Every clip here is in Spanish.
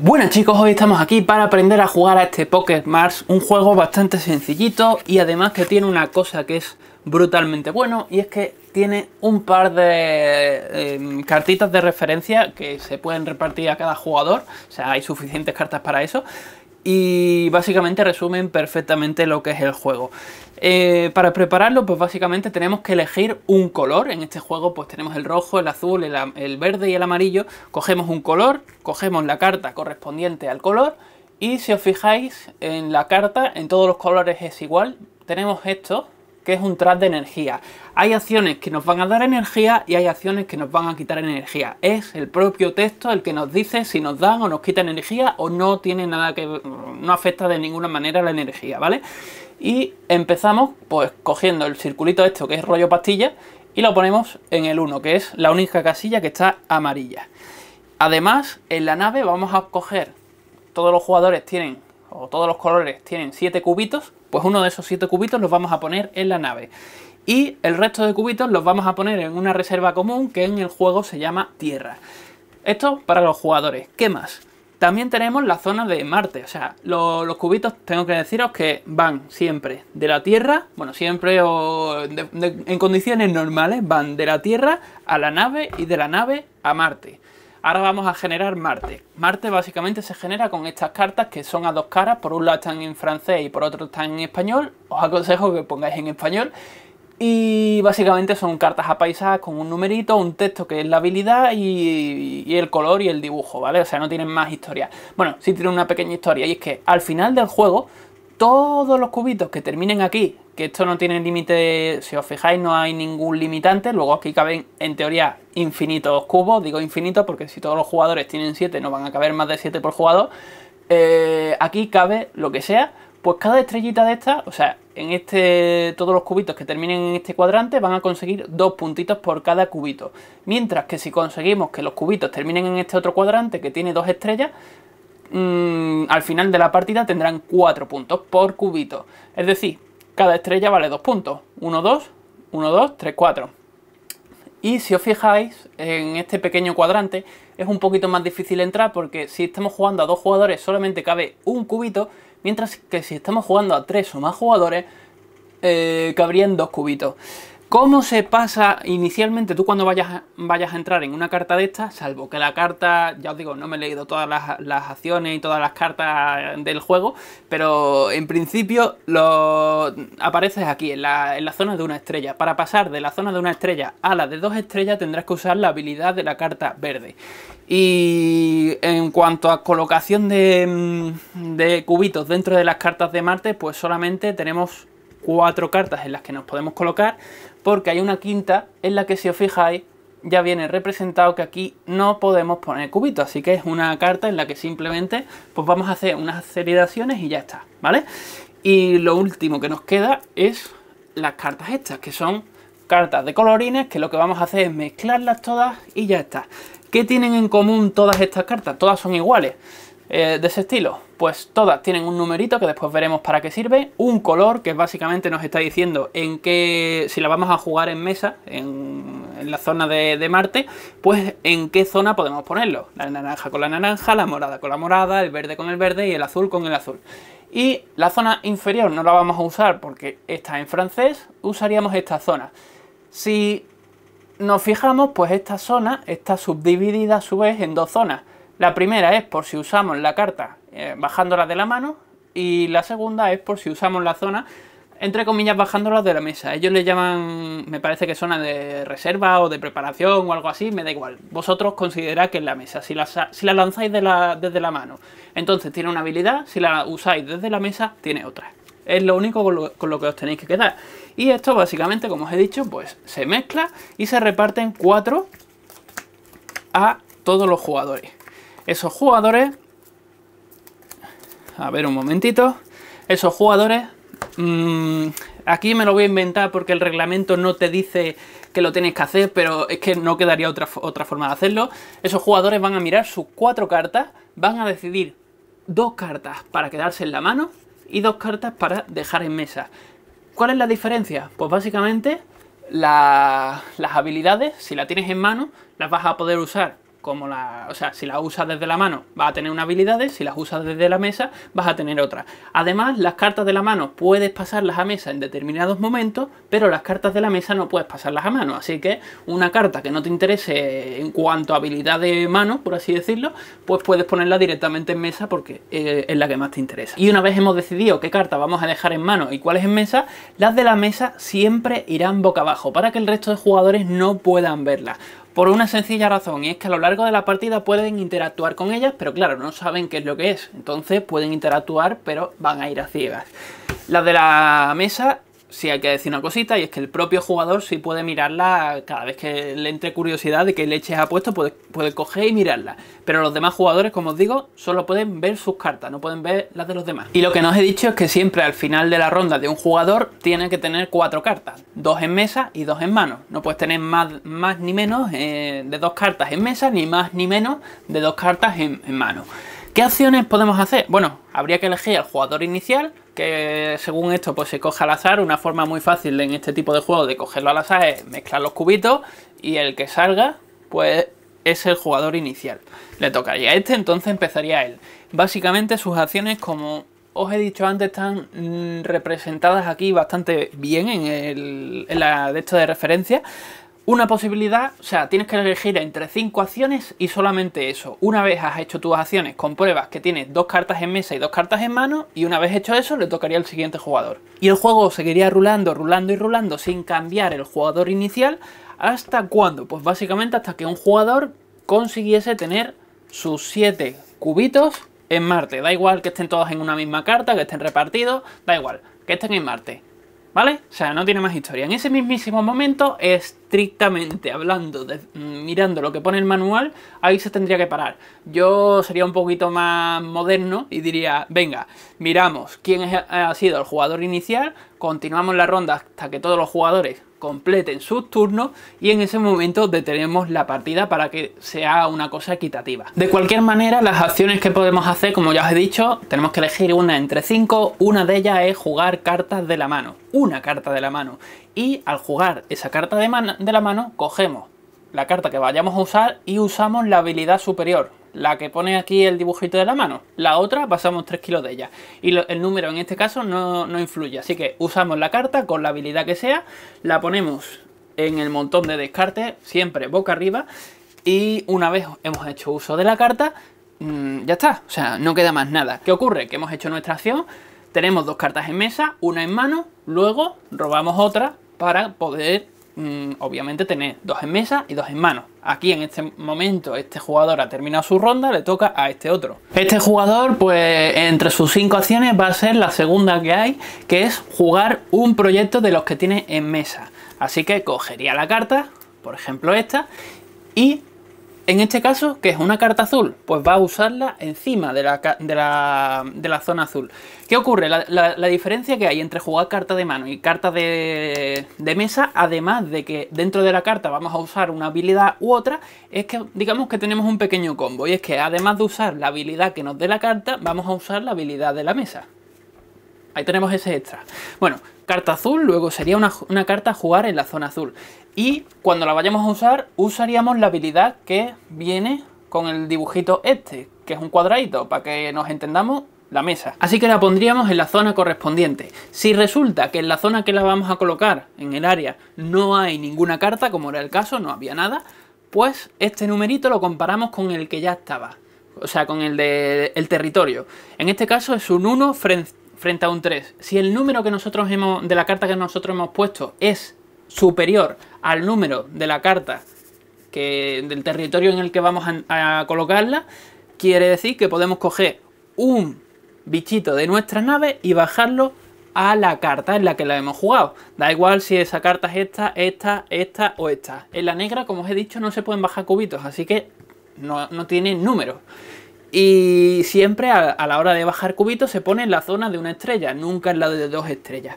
Bueno chicos, hoy estamos aquí para aprender a jugar a este Pocket Mars, un juego bastante sencillito y además que tiene una cosa que es brutalmente bueno y es que tiene un par de em, cartitas de referencia que se pueden repartir a cada jugador, o sea, hay suficientes cartas para eso, y básicamente resumen perfectamente lo que es el juego. Eh, para prepararlo, pues básicamente tenemos que elegir un color. En este juego, pues tenemos el rojo, el azul, el, verde y el amarillo. Cogemos un color, cogemos la carta correspondiente al color. Y si os fijáis en la carta, en todos los colores es igual. Tenemos esto que es un tras de energía. Hay acciones que nos van a dar energía y hay acciones que nos van a quitar energía. Es el propio texto el que nos dice si nos dan o nos quitan energía o no tiene nada que no afecta de ninguna manera la energía, ¿vale? Y empezamos pues cogiendo el circulito esto que es rollo pastilla y lo ponemos en el 1, que es la única casilla que está amarilla. Además, en la nave vamos a coger todos los jugadores tienen o todos los colores tienen 7 cubitos pues uno de esos siete cubitos los vamos a poner en la nave. Y el resto de cubitos los vamos a poner en una reserva común que en el juego se llama Tierra. Esto para los jugadores. ¿Qué más? También tenemos la zona de Marte, o sea, los, cubitos tengo que deciros que van siempre de la Tierra, bueno, siempre o en condiciones normales, van de la Tierra a la nave y de la nave a Marte. Ahora vamos a generar Marte. Marte básicamente se genera con estas cartas que son a dos caras. Por un lado están en francés y por otro están en español. Os aconsejo que pongáis en español. Y básicamente son cartas apaisadas con un numerito, un texto que es la habilidad y, el color y el dibujo, ¿vale? O sea, no tienen más historia. Bueno, sí tienen una pequeña historia y es que al final del juego todos los cubitos que terminen aquí que esto no tiene límite, si os fijáis no hay ningún limitante, luego aquí caben en teoría infinitos cubos, digo infinitos porque si todos los jugadores tienen 7 no van a caber más de 7 por jugador, eh, aquí cabe lo que sea, pues cada estrellita de esta, o sea, en este todos los cubitos que terminen en este cuadrante van a conseguir dos puntitos por cada cubito, mientras que si conseguimos que los cubitos terminen en este otro cuadrante que tiene dos estrellas, mm, al final de la partida tendrán cuatro puntos por cubito, es decir, cada estrella vale 2 puntos. 1, 2, 1, 2, 3, 4. Y si os fijáis, en este pequeño cuadrante es un poquito más difícil entrar porque si estamos jugando a dos jugadores solamente cabe un cubito, mientras que si estamos jugando a tres o más jugadores eh, cabrían dos cubitos. ¿Cómo se pasa inicialmente tú cuando vayas a, vayas a entrar en una carta de estas? Salvo que la carta, ya os digo, no me he leído todas las, acciones y todas las cartas del juego, pero en principio lo, apareces aquí, en la, zona de una estrella. Para pasar de la zona de una estrella a la de dos estrellas tendrás que usar la habilidad de la carta verde. Y en cuanto a colocación de, mm, de cubitos dentro de las cartas de Marte, pues solamente tenemos cuatro cartas en las que nos podemos colocar, porque hay una quinta en la que si os fijáis ya viene representado que aquí no podemos poner cubitos, así que es una carta en la que simplemente pues vamos a hacer unas aceleraciones y ya está, ¿vale? Y lo último que nos queda es las cartas estas, que son cartas de colorines, que lo que vamos a hacer es mezclarlas todas y ya está. ¿Qué tienen en común todas estas cartas? Todas son iguales. Eh, de ese estilo? Pues todas tienen un numerito que después veremos para qué sirve, un color que básicamente nos está diciendo en qué, si la vamos a jugar en mesa, en, la zona de, de, Marte, pues en qué zona podemos ponerlo. La naranja con la naranja, la morada con la morada, el verde con el verde y el azul con el azul. Y la zona inferior no la vamos a usar porque está en francés, usaríamos esta zona. Si nos fijamos, pues esta zona está subdividida a su vez en dos zonas la primera es por si usamos la carta eh, bajándola de la mano y la segunda es por si usamos la zona entre comillas bajándola de la mesa. Ellos le llaman, me parece que zona de reserva o de preparación o algo así, me da igual. Vosotros consideráis que es la mesa, si la, lanzáis desde la mano, entonces tiene una habilidad, si la usáis desde la mesa, tiene otra. Es lo único con lo, con lo que os tenéis que quedar. Y esto básicamente, como os he dicho, pues se mezcla y se reparten cuatro a todos los jugadores esos jugadores, a ver un momentito, esos jugadores, mm, aquí me lo voy a inventar porque el reglamento no te dice que lo tienes que hacer, pero es que no quedaría otra, otra forma de hacerlo. Esos jugadores van a mirar sus cuatro cartas, van a decidir dos cartas para quedarse en la mano y dos cartas para dejar en mesa. ¿Cuál es la diferencia? Pues básicamente las habilidades, si la tienes en mano, las vas a poder usar como la, o sea, si las usas desde la mano vas a tener una habilidad, si las usas desde la mesa vas a tener otra. Además, las cartas de la mano puedes pasarlas a mesa en determinados momentos, pero las cartas de la mesa no puedes pasarlas a mano, así que una carta que no te interese en cuanto a habilidad de mano, por así decirlo, pues puedes ponerla directamente en mesa porque eh, es la que más te interesa. Y una vez hemos decidido qué carta vamos a dejar en mano y cuáles en mesa, las de la mesa siempre irán boca abajo para que el resto de jugadores no puedan verlas. Por una sencilla razón, y es que a lo largo de la partida pueden interactuar con ellas, pero claro, no saben qué es lo que es. Entonces pueden interactuar, pero van a ir a ciegas. La de la mesa si hay que decir una cosita y es que el propio jugador si puede mirarla cada vez que le entre curiosidad de qué leches ha puesto, puede, coger y mirarla. Pero los demás jugadores, como os digo, solo pueden ver sus cartas, no pueden ver las de los demás. Y lo que nos he dicho es que siempre al final de la ronda de un jugador tiene que tener cuatro cartas, dos en mesa y dos en mano. No puedes tener más, más ni menos eh, de dos cartas en mesa ni más ni menos de dos cartas en, en mano. ¿Qué acciones podemos hacer? Bueno, habría que elegir al el jugador inicial, que según esto pues se coge al azar. Una forma muy fácil en este tipo de juego de cogerlo al azar es mezclar los cubitos y el que salga pues es el jugador inicial. Le tocaría a este, entonces empezaría él. Básicamente sus acciones, como os he dicho antes, están mm, representadas aquí bastante bien en, el, la de esto de referencia. Una posibilidad, o sea, tienes que elegir entre 5 acciones y solamente eso. Una vez has hecho tus acciones, con pruebas que tienes dos cartas en mesa y dos cartas en mano, y una vez hecho eso, le tocaría al siguiente jugador. Y el juego seguiría rulando, rulando y rulando sin cambiar el jugador inicial. ¿Hasta cuándo? Pues básicamente hasta que un jugador consiguiese tener sus 7 cubitos en Marte. Da igual que estén todos en una misma carta, que estén repartidos, da igual, que estén en Marte. ¿Vale? O sea, no tiene más historia. En ese mismísimo momento es estrictamente hablando, mm, mirando lo que pone el manual, ahí se tendría que parar. Yo sería un poquito más moderno y diría, venga, miramos quién eh, ha sido el jugador inicial, continuamos la ronda hasta que todos los jugadores completen sus turnos y en ese momento detenemos la partida para que sea una cosa equitativa. De cualquier manera, las acciones que podemos hacer, como ya os he dicho, tenemos que elegir una entre cinco. Una de ellas es jugar cartas de la mano. Una carta de la mano y al jugar esa carta de, de la mano cogemos la carta que vayamos a usar y usamos la habilidad superior, la que pone aquí el dibujito de la mano. La otra pasamos 3 kilos de ella. Y el número en este caso no, influye. Así que usamos la carta con la habilidad que sea, la ponemos en el montón de descarte, siempre boca arriba. Y una vez hemos hecho uso de la carta, mm, ya está. O sea, no queda más nada. ¿Qué ocurre? Que hemos hecho nuestra acción, tenemos dos cartas en mesa, una en mano, luego robamos otra para poder, mm, obviamente, tener dos en mesa y dos en mano. Aquí en este momento este jugador ha terminado su ronda, le toca a este otro. Este jugador, pues entre sus cinco acciones va a ser la segunda que hay, que es jugar un proyecto de los que tiene en mesa. Así que cogería la carta, por ejemplo esta, y en este caso, que es una carta azul, pues va a usarla encima de la, zona azul. ¿Qué ocurre? La, diferencia que hay entre jugar carta de mano y carta de, de, mesa, además de que dentro de la carta vamos a usar una habilidad u otra, es que digamos que tenemos un pequeño combo. Y es que además de usar la habilidad que nos dé la carta, vamos a usar la habilidad de la mesa. Ahí tenemos ese extra. Bueno, carta azul, luego sería una, carta a jugar en la zona azul. Y cuando la vayamos a usar, usaríamos la habilidad que viene con el dibujito este, que es un cuadradito, para que nos entendamos la mesa. Así que la pondríamos en la zona correspondiente. Si resulta que en la zona que la vamos a colocar, en el área, no hay ninguna carta, como era el caso, no había nada, pues este numerito lo comparamos con el que ya estaba. O sea, con el del territorio. En este caso es un 1 frente frente a un 3. Si el número que nosotros hemos, de la carta que nosotros hemos puesto es superior al número de la carta que, del territorio en el que vamos a, colocarla, quiere decir que podemos coger un bichito de nuestra nave y bajarlo a la carta en la que la hemos jugado. Da igual si esa carta es esta, esta, esta o esta. En la negra, como os he dicho, no se pueden bajar cubitos, así que no, no tiene número. Y siempre a, la hora de bajar cubitos se pone en la zona de una estrella, nunca en la de dos estrellas.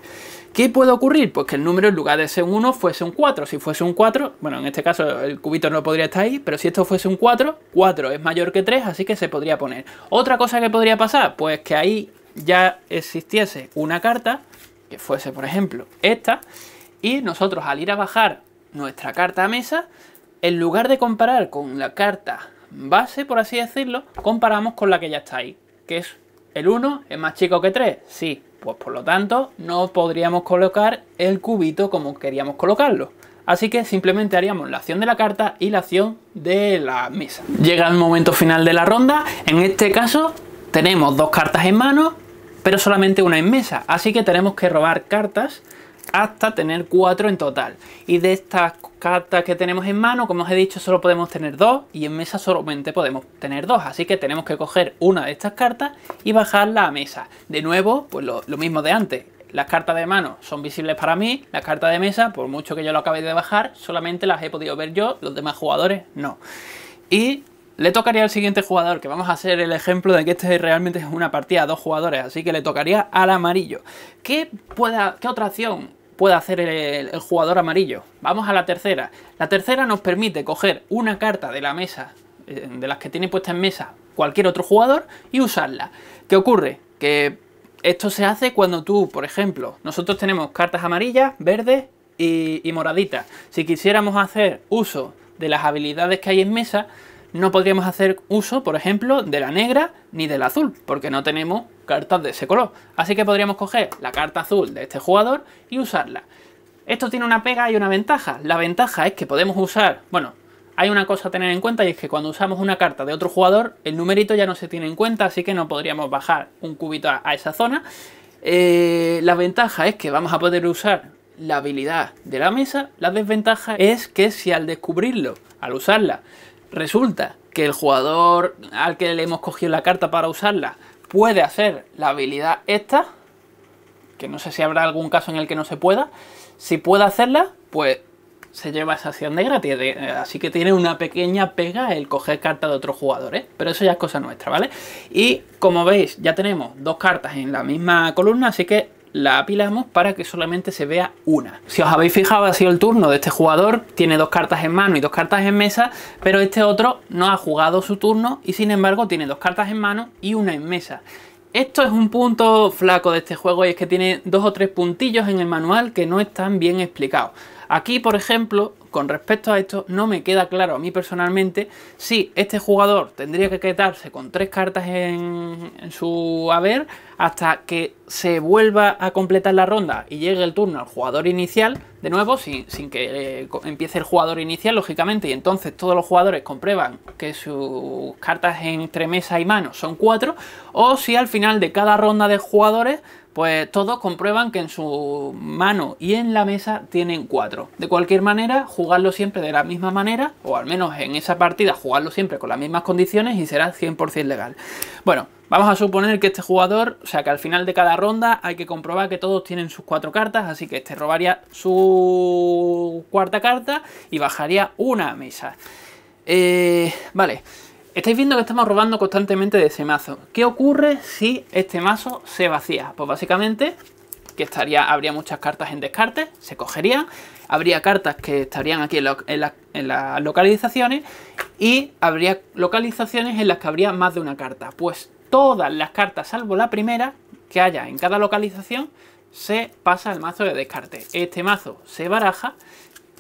¿Qué puede ocurrir? Pues que el número en lugar de ser un 1 fuese un 4. Si fuese un 4, bueno, en este caso el cubito no podría estar ahí, pero si esto fuese un 4, 4 es mayor que 3, así que se podría poner. Otra cosa que podría pasar, pues que ahí ya existiese una carta, que fuese por ejemplo esta, y nosotros al ir a bajar nuestra carta a mesa, en lugar de comparar con la carta base, por así decirlo, comparamos con la que ya está ahí, que es el 1 es más chico que 3, sí, pues por lo tanto no podríamos colocar el cubito como queríamos colocarlo. Así que simplemente haríamos la acción de la carta y la acción de la mesa. Llega el momento final de la ronda, en este caso tenemos dos cartas en mano, pero solamente una en mesa, así que tenemos que robar cartas hasta tener cuatro en total. Y de estas cartas que tenemos en mano, como os he dicho, solo podemos tener dos y en mesa solamente podemos tener dos. Así que tenemos que coger una de estas cartas y bajarla a mesa. De nuevo, pues lo, mismo de antes. Las cartas de mano son visibles para mí, las cartas de mesa, por mucho que yo lo acabe de bajar, solamente las he podido ver yo, los demás jugadores no. Y le tocaría al siguiente jugador, que vamos a hacer el ejemplo de que este realmente es una partida a dos jugadores, así que le tocaría al amarillo. ¿Qué, pueda, qué otra acción puede hacer el, jugador amarillo? Vamos a la tercera. La tercera nos permite coger una carta de la mesa, eh, de las que tiene puesta en mesa cualquier otro jugador, y usarla. ¿Qué ocurre? Que esto se hace cuando tú, por ejemplo, nosotros tenemos cartas amarillas, verdes y, y moraditas. Si quisiéramos hacer uso de las habilidades que hay en mesa, no podríamos hacer uso, por ejemplo, de la negra ni del azul, porque no tenemos cartas de ese color. Así que podríamos coger la carta azul de este jugador y usarla. Esto tiene una pega y una ventaja. La ventaja es que podemos usar, bueno, hay una cosa a tener en cuenta y es que cuando usamos una carta de otro jugador, el numerito ya no se tiene en cuenta, así que no podríamos bajar un cubito a, esa zona. Eh, la ventaja es que vamos a poder usar la habilidad de la mesa. La desventaja es que si al descubrirlo, al usarla, Resulta que el jugador al que le hemos cogido la carta para usarla puede hacer la habilidad esta, que no sé si habrá algún caso en el que no se pueda, si puede hacerla, pues se lleva esa acción de gratis. Eh, así que tiene una pequeña pega el coger carta de otros jugadores. ¿eh? Pero eso ya es cosa nuestra, ¿vale? Y como veis, ya tenemos dos cartas en la misma columna, así que la apilamos para que solamente se vea una. Si os habéis fijado, ha sido el turno de este jugador, tiene dos cartas en mano y dos cartas en mesa, pero este otro no ha jugado su turno y sin embargo tiene dos cartas en mano y una en mesa. Esto es un punto flaco de este juego y es que tiene dos o tres puntillos en el manual que no están bien explicados. Aquí, por ejemplo, con respecto a esto, no me queda claro a mí personalmente si este jugador tendría que quedarse con tres cartas en, su haber hasta que se vuelva a completar la ronda y llegue el turno al jugador inicial, de nuevo, sin, que eh, empiece el jugador inicial, lógicamente, y entonces todos los jugadores comprueban que sus cartas entre mesa y mano son cuatro, o si al final de cada ronda de jugadores pues todos comprueban que en su mano y en la mesa tienen cuatro. De cualquier manera, jugarlo siempre de la misma manera, o al menos en esa partida jugarlo siempre con las mismas condiciones y será 100% legal. Bueno, Vamos a suponer que este jugador, o sea que al final de cada ronda hay que comprobar que todos tienen sus cuatro cartas, así que este robaría su cuarta carta y bajaría una mesa. Eh, vale, Estáis viendo que estamos robando constantemente de ese mazo. ¿Qué ocurre si este mazo se vacía? Pues básicamente que estaría, habría muchas cartas en descarte, se cogerían, habría cartas que estarían aquí en, en las localizaciones y habría localizaciones en las que habría más de una carta. Pues todas las cartas, salvo la primera, que haya en cada localización, se pasa al mazo de descarte. Este mazo se baraja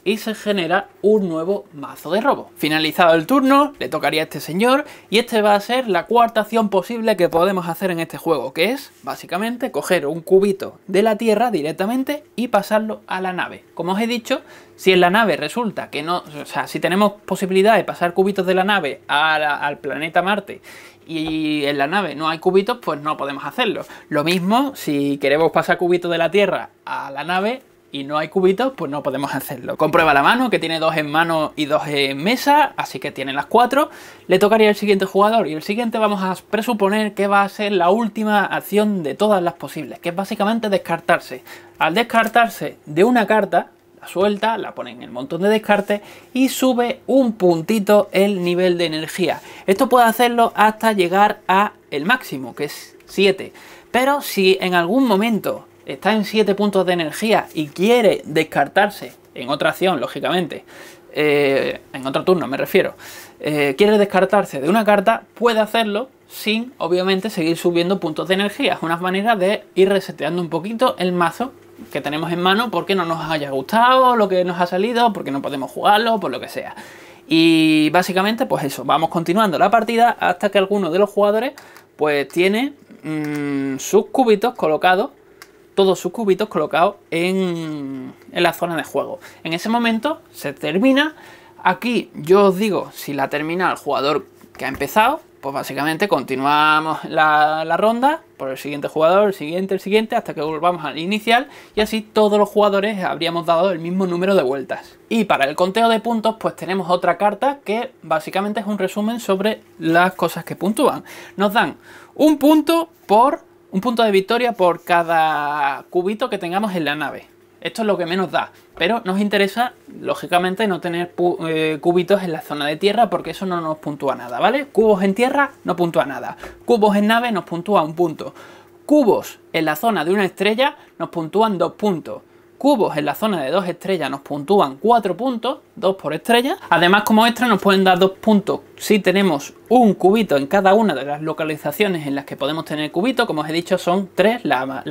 y se genera un nuevo mazo de robo. Finalizado el turno, le tocaría a este señor y este va a ser la cuarta acción posible que podemos hacer en este juego, que es básicamente coger un cubito de la tierra directamente y pasarlo a la nave. Como os he dicho, si en la nave resulta que no, o sea, si tenemos posibilidad de pasar cubitos de la nave al planeta Marte y en la nave no hay cubitos, pues no podemos hacerlo. Lo mismo si queremos pasar cubitos de la Tierra a la nave, y no hay cubitos, pues no podemos hacerlo. Comprueba la mano, que tiene dos en mano y dos en mesa, así que tiene las cuatro. Le tocaría al siguiente jugador y el siguiente vamos a presuponer que va a ser la última acción de todas las posibles, que es básicamente descartarse. Al descartarse de una carta, la suelta, la pone en el montón de descarte y sube un puntito el nivel de energía. Esto puede hacerlo hasta llegar a el máximo, que es 7. Pero si en algún momento está en 7 puntos de energía y quiere descartarse en otra acción, lógicamente, eh, en otro turno me refiero, eh, quiere descartarse de una carta, puede hacerlo sin, obviamente, seguir subiendo puntos de energía. Es una manera de ir reseteando un poquito el mazo que tenemos en mano porque no nos haya gustado, lo que nos ha salido, porque no podemos jugarlo, por lo que sea. Y básicamente, pues eso, vamos continuando la partida hasta que alguno de los jugadores, pues tiene mm, sus cubitos colocados todos sus cubitos colocados en, en la zona de juego. En ese momento se termina. Aquí yo os digo, si la termina el jugador que ha empezado, pues básicamente continuamos la, la, ronda por el siguiente jugador, el siguiente, el siguiente, hasta que volvamos al inicial y así todos los jugadores habríamos dado el mismo número de vueltas. Y para el conteo de puntos pues tenemos otra carta que básicamente es un resumen sobre las cosas que puntúan. Nos dan un punto por un punto de victoria por cada cubito que tengamos en la nave. Esto es lo que menos da, pero nos interesa, lógicamente, no tener eh, cubitos en la zona de tierra porque eso no nos puntúa nada, ¿vale? Cubos en tierra no puntúa nada, cubos en nave nos puntúa un punto, cubos en la zona de una estrella nos puntúan dos puntos, cubos en la zona de dos estrellas nos puntúan cuatro puntos, dos por estrella. Además, como extra nos pueden dar dos puntos si tenemos un cubito en cada una de las localizaciones en las que podemos tener cubito. Como os he dicho, son tres, la,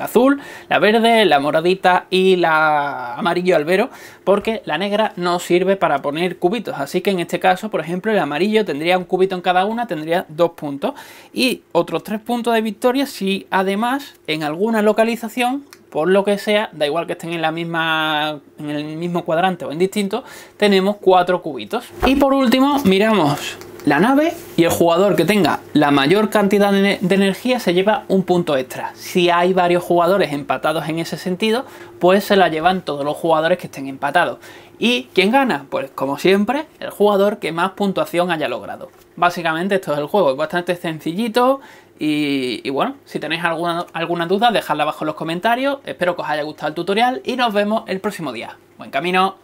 azul, la verde, la moradita y la amarillo albero, porque la negra no sirve para poner cubitos. Así que en este caso, por ejemplo, el amarillo tendría un cubito en cada una, tendría dos puntos. Y otros tres puntos de victoria si además en alguna localización por lo que sea, da igual que estén en, la misma, en el mismo cuadrante o en distinto, tenemos cuatro cubitos. Y por último, miramos la nave y el jugador que tenga la mayor cantidad de energía se lleva un punto extra. Si hay varios jugadores empatados en ese sentido, pues se la llevan todos los jugadores que estén empatados. ¿Y quién gana? Pues como siempre, el jugador que más puntuación haya logrado. Básicamente esto es el juego, es bastante sencillito, y, bueno, si tenéis alguna, alguna duda, dejadla abajo en los comentarios. Espero que os haya gustado el tutorial y nos vemos el próximo día. ¡Buen camino!